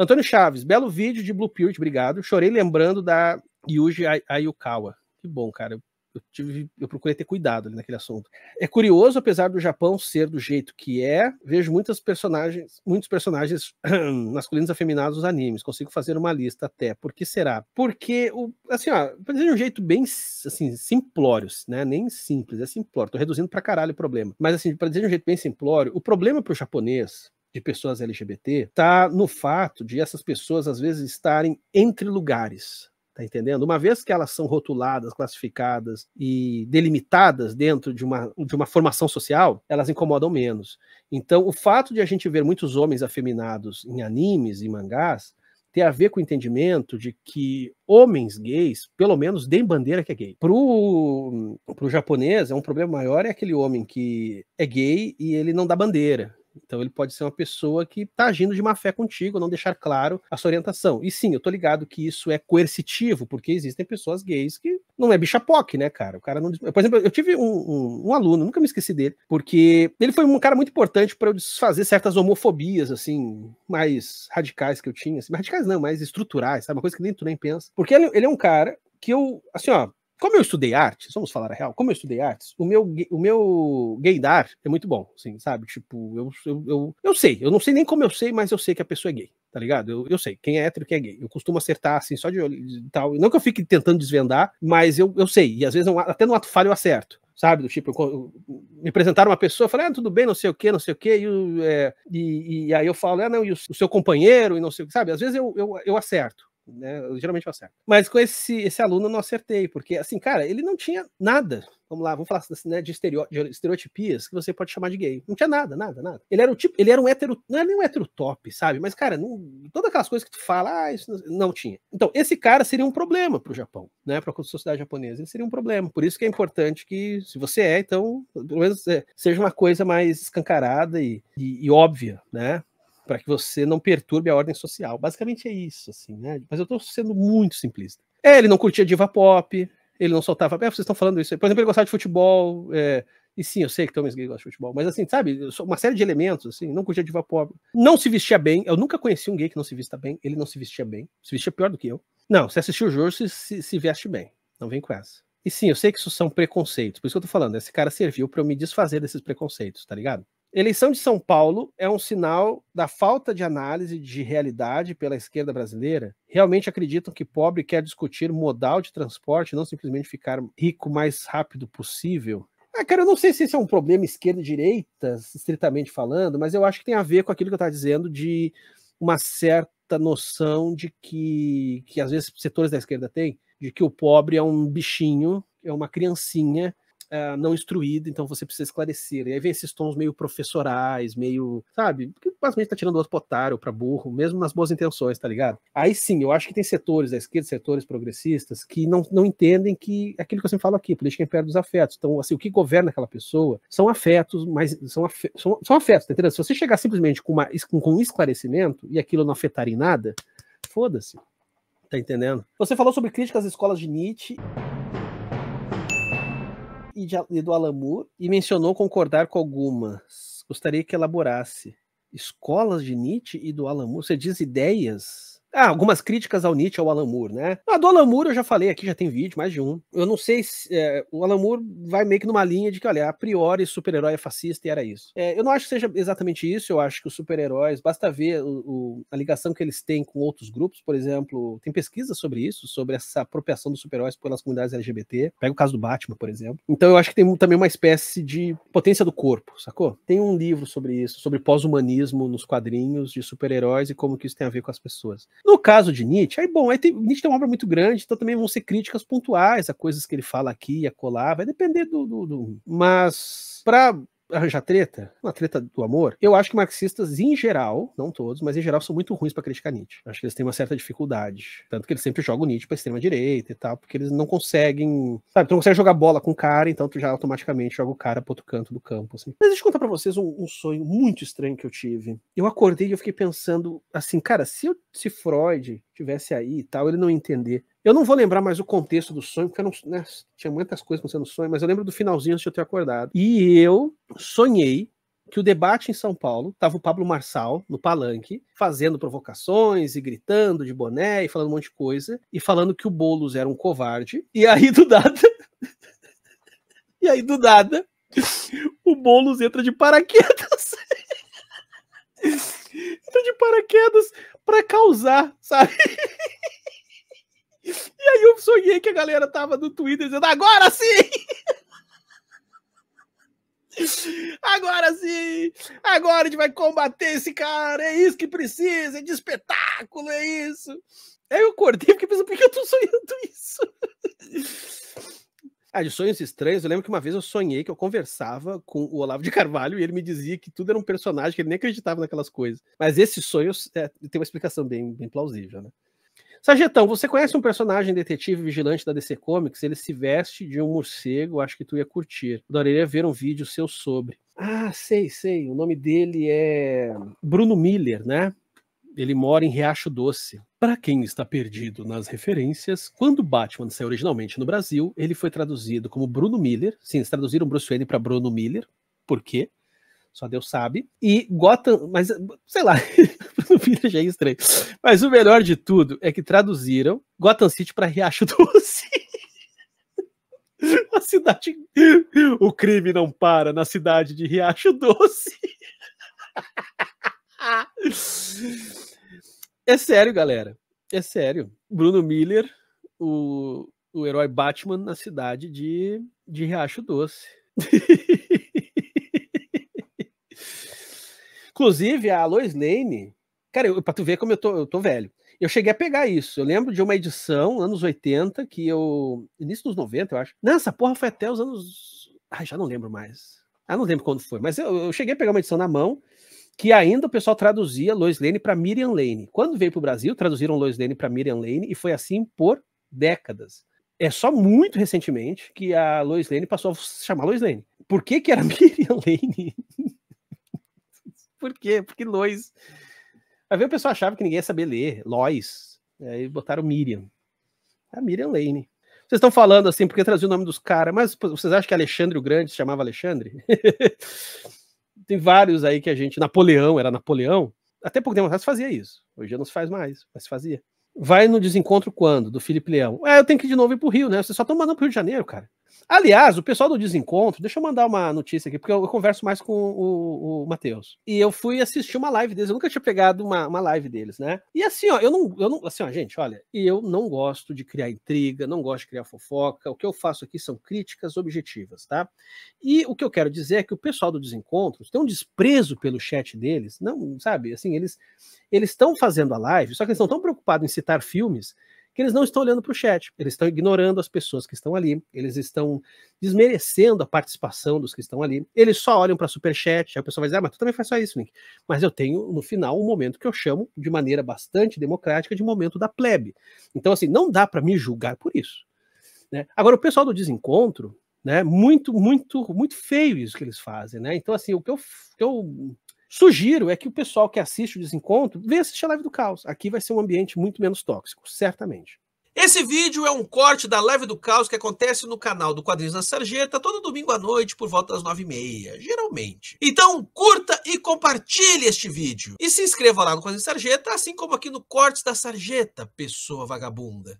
Antônio Chaves, belo vídeo de Blue Period, obrigado. Chorei lembrando da Yuji Ayukawa. Que bom, cara. Eu, eu, tive, eu procurei ter cuidado ali naquele assunto. É curioso, apesar do Japão ser do jeito que é, vejo muitas personagens, muitos personagens masculinos afeminados nos animes. Consigo fazer uma lista até. Por que será? Porque, o, assim, ó, pra dizer de um jeito bem assim, simplório, né? Nem simples, é simplório. Tô reduzindo pra caralho o problema. Mas, assim, pra dizer de um jeito bem simplório, o problema pro japonês de pessoas LGBT está no fato de essas pessoas às vezes estarem entre lugares. Tá entendendo? Uma vez que elas são rotuladas, classificadas e delimitadas dentro de uma, de uma formação social, elas incomodam menos. Então, o fato de a gente ver muitos homens afeminados em animes e mangás tem a ver com o entendimento de que homens gays, pelo menos, deem bandeira que é gay. Pro, pro japonês, é um problema maior é aquele homem que é gay e ele não dá bandeira. Então ele pode ser uma pessoa que está agindo de má fé contigo, não deixar claro a sua orientação. E sim, eu tô ligado que isso é coercitivo, porque existem pessoas gays que não é bicha poque, né, cara? O cara não. Por exemplo, eu tive um, um, um aluno, nunca me esqueci dele, porque ele foi um cara muito importante para eu desfazer certas homofobias, assim, mais radicais que eu tinha. Assim, radicais não, mais estruturais, sabe? Uma coisa que nem tu nem pensa. Porque ele, ele é um cara que eu, assim, ó, como eu estudei artes, vamos falar a real, como eu estudei artes, o meu, o meu gaydar é muito bom, assim, sabe? Tipo, eu, eu, eu, eu, sei, eu não sei nem como eu sei, mas eu sei que a pessoa é gay, tá ligado? Eu, eu sei quem é hétero e quem é gay. Eu costumo acertar, assim, só de olho e tal. Não que eu fique tentando desvendar, mas eu, eu sei. E às vezes, é até no ato falho, eu acerto sabe? Do tipo, eu, eu, me apresentaram uma pessoa, eu falei, ah, tudo bem, não sei o que, não sei o que, e, é, e, e, aí eu falo, ah, não, e o, o, seu companheiro, e não sei o que, sabe? Às vezes eu, eu, eu acerto, né? Eu, geralmente eu acerto. Mas com esse, esse aluno eu não acertei, porque, assim, cara, ele não tinha nada. Vamos lá, vamos falar assim, né, de, estereo, de estereotipias que você pode chamar de gay. Não tinha nada, nada, nada. Ele era o tipo, ele era um hétero, não era é nem um hétero top, sabe? Mas, cara, não, todas aquelas coisas que tu fala, ah, isso não, não tinha. Então, esse cara seria um problema pro Japão, né? Pra sociedade japonesa, ele seria um problema. Por isso que é importante que, se você é, então, pelo menos é, seja uma coisa mais escancarada e, e, e óbvia, né? para que você não perturbe a ordem social. Basicamente é isso, assim, né? Mas eu estou sendo muito simplista. É, ele não curtia diva pop, ele não soltava. É, vocês estão falando isso Por exemplo, ele gostava de futebol. É... E sim, eu sei que Thomas Gay gosta de futebol, mas assim, sabe, uma série de elementos, assim, não curtia diva pop, não se vestia bem, eu nunca conheci um gay que não se vista bem, ele não se vestia bem, se vestia pior do que eu. Não, se assistiu o jogo, se, se, se veste bem, não vem com essa. E sim, eu sei que isso são preconceitos, por isso que eu tô falando, esse cara serviu para eu me desfazer desses preconceitos, tá ligado? Eleição de São Paulo é um sinal da falta de análise de realidade pela esquerda brasileira? Realmente acreditam que pobre quer discutir modal de transporte, não simplesmente ficar rico o mais rápido possível? Ah, cara, eu não sei se isso é um problema esquerda-direita, estritamente falando, mas eu acho que tem a ver com aquilo que eu estava dizendo de uma certa noção de que, que às vezes setores da esquerda têm, de que o pobre é um bichinho, é uma criancinha eh, não instruída, então você precisa esclarecer. E aí vem esses tons meio professorais, meio, sabe, que basicamente tá tirando o otário para burro, mesmo nas boas intenções, tá ligado? Aí sim, eu acho que tem setores da esquerda, setores progressistas, que não, não entendem que é aquilo que eu sempre falo aqui, política é perto dos afetos. Então, assim, o que governa aquela pessoa são afetos, mas são, são, são afetos, tá entendendo? Se você chegar simplesmente com, uma, com, com um esclarecimento e aquilo não afetar em nada, foda-se. Tá entendendo? Você falou sobre críticas às escolas de Nietzsche e, de, e do Alamur e mencionou concordar com algumas. Gostaria que elaborasse. Escolas de Nietzsche e do Alamur, você diz ideias? Ah, algumas críticas ao Nietzsche, ao Alan Moore, né? A ah, do Alan Moore eu já falei aqui, já tem vídeo, mais de um. Eu não sei se. É, o Alan Moore vai meio que numa linha de que, olha, a priori super-herói é fascista e era isso. É, eu não acho que seja exatamente isso, eu acho que os super-heróis, basta ver o, o, a ligação que eles têm com outros grupos, por exemplo, tem pesquisa sobre isso, sobre essa apropriação dos super-heróis pelas comunidades LGBT. Pega o caso do Batman, por exemplo. Então eu acho que tem também uma espécie de potência do corpo, sacou? Tem um livro sobre isso, sobre pós-humanismo nos quadrinhos de super-heróis e como que isso tem a ver com as pessoas. No caso de Nietzsche, aí bom, aí tem, Nietzsche tem uma obra muito grande, então também vão ser críticas pontuais a coisas que ele fala aqui e acolá, vai depender do, do, do... mas para arranjar treta, uma treta do amor, eu acho que marxistas em geral, não todos, mas em geral são muito ruins para criticar Nietzsche. Acho que eles têm uma certa dificuldade, tanto que eles sempre jogam Nietzsche para extrema direita e tal, porque eles não conseguem, sabe, tu não consegue jogar bola com o cara, então tu já automaticamente joga o cara pro outro canto do campo, assim. Mas deixa eu contar para vocês um, um, sonho muito estranho que eu tive. Eu acordei e eu fiquei pensando assim, cara, se, eu, se Freud tivesse aí e tal, ele não entender eu não vou lembrar mais o contexto do sonho, porque eu não, né, tinha muitas coisas acontecendo no sonho, mas eu lembro do finalzinho antes de eu ter acordado. E eu sonhei que o debate em São Paulo estava o Pablo Marçal no palanque, fazendo provocações e gritando de boné e falando um monte de coisa, e falando que o Boulos era um covarde. E aí do nada. e aí do nada, o Boulos entra de paraquedas. entra de paraquedas para causar, sabe? sonhei que a galera tava no Twitter dizendo agora sim! Agora sim! Agora a gente vai combater esse cara! É isso que precisa! É de espetáculo! É isso! Aí eu acordei porque pensei, por que eu tô sonhando isso? Ah, de sonhos estranhos, eu lembro que uma vez eu sonhei que eu conversava com o Olavo de Carvalho e ele me dizia que tudo era um personagem, que ele nem acreditava naquelas coisas. Mas esses sonhos é, tem uma explicação bem, bem plausível, né? Sagetão, você conhece um personagem detetive vigilante da DC Comics? Ele se veste de um morcego, acho que tu ia curtir. Adoraria ver um vídeo seu sobre. Ah, sei, sei. O nome dele é Bruno Miller, né? Ele mora em Riacho Doce. Para quem está perdido nas referências, quando Batman saiu originalmente no Brasil, ele foi traduzido como Bruno Miller. Sim, eles traduziram Bruce Wayne para Bruno Miller. Por quê? Só Deus sabe. E Gotham, mas sei lá, vira já é estranho. Mas o melhor de tudo é que traduziram Gotham City para Riacho Doce. A cidade. O crime não para na cidade de Riacho Doce. É sério, galera. É sério. Bruno Miller, o, o herói Batman na cidade de, de Riacho Doce. Inclusive, a Lois Lane Cara, para pra tu ver como eu tô, eu tô velho. Eu cheguei a pegar isso. Eu lembro de uma edição, anos 80, que eu. Início dos 90, eu acho. Não, essa porra foi até os anos. Ai, já não lembro mais. Ah, não lembro quando foi, mas eu, eu cheguei a pegar uma edição na mão que ainda o pessoal traduzia Lois Lane para Miriam Lane. Quando veio para o Brasil, traduziram Lois Lane para Miriam Lane e foi assim por décadas. É só muito recentemente que a Lois Lane passou a se chamar Lois Lane. Por que, que era Miriam Lane? por quê? Porque Lois Aí o pessoal achava que ninguém ia saber ler, Lois. Aí botaram Miriam. A Miriam Lane. Vocês estão falando assim, porque traziu o nome dos caras, mas vocês acham que Alexandre o Grande se chamava Alexandre? Tem vários aí que a gente. Napoleão era Napoleão. Até pouco tempo atrás fazia isso. Hoje já não se faz mais, mas fazia. Vai no desencontro quando? Do Felipe Leão. É, eu tenho que ir de novo ir pro Rio, né? Vocês só estão mandando pro Rio de Janeiro, cara. Aliás, o pessoal do Desencontro, deixa eu mandar uma notícia aqui, porque eu, eu converso mais com o, o, Matheus. E eu fui assistir uma live deles, eu nunca tinha pegado uma, uma live deles, né? E assim, ó, eu não, eu não. Assim, ó, gente, olha, eu não gosto de criar intriga, não gosto de criar fofoca. O que eu faço aqui são críticas objetivas, tá? E o que eu quero dizer é que o pessoal do Desencontro tem um desprezo pelo chat deles, não, sabe? Assim, eles eles estão fazendo a live, só que eles estão tão preocupados em citar filmes que eles não estão olhando para o chat, eles estão ignorando as pessoas que estão ali, eles estão desmerecendo a participação dos que estão ali, eles só olham para super chat, aí a pessoa vai dizer, ah, mas tu também faz só isso, Link. Mas eu tenho no final um momento que eu chamo de maneira bastante democrática de momento da plebe. Então assim, não dá para me julgar por isso. Né? Agora o pessoal do desencontro, né? Muito, muito, muito feio isso que eles fazem, né? Então assim, o que eu, que eu Sugiro é que o pessoal que assiste o desencontro venha assistir a live do caos. Aqui vai ser um ambiente muito menos tóxico, certamente. Esse vídeo é um corte da live do caos que acontece no canal do Quadrinhos na Sarjeta todo domingo à noite por volta das nove e meia, geralmente. Então curta e compartilhe este vídeo. E se inscreva lá no Quadrinhos Sarjeta, assim como aqui no Cortes da Sarjeta, pessoa vagabunda.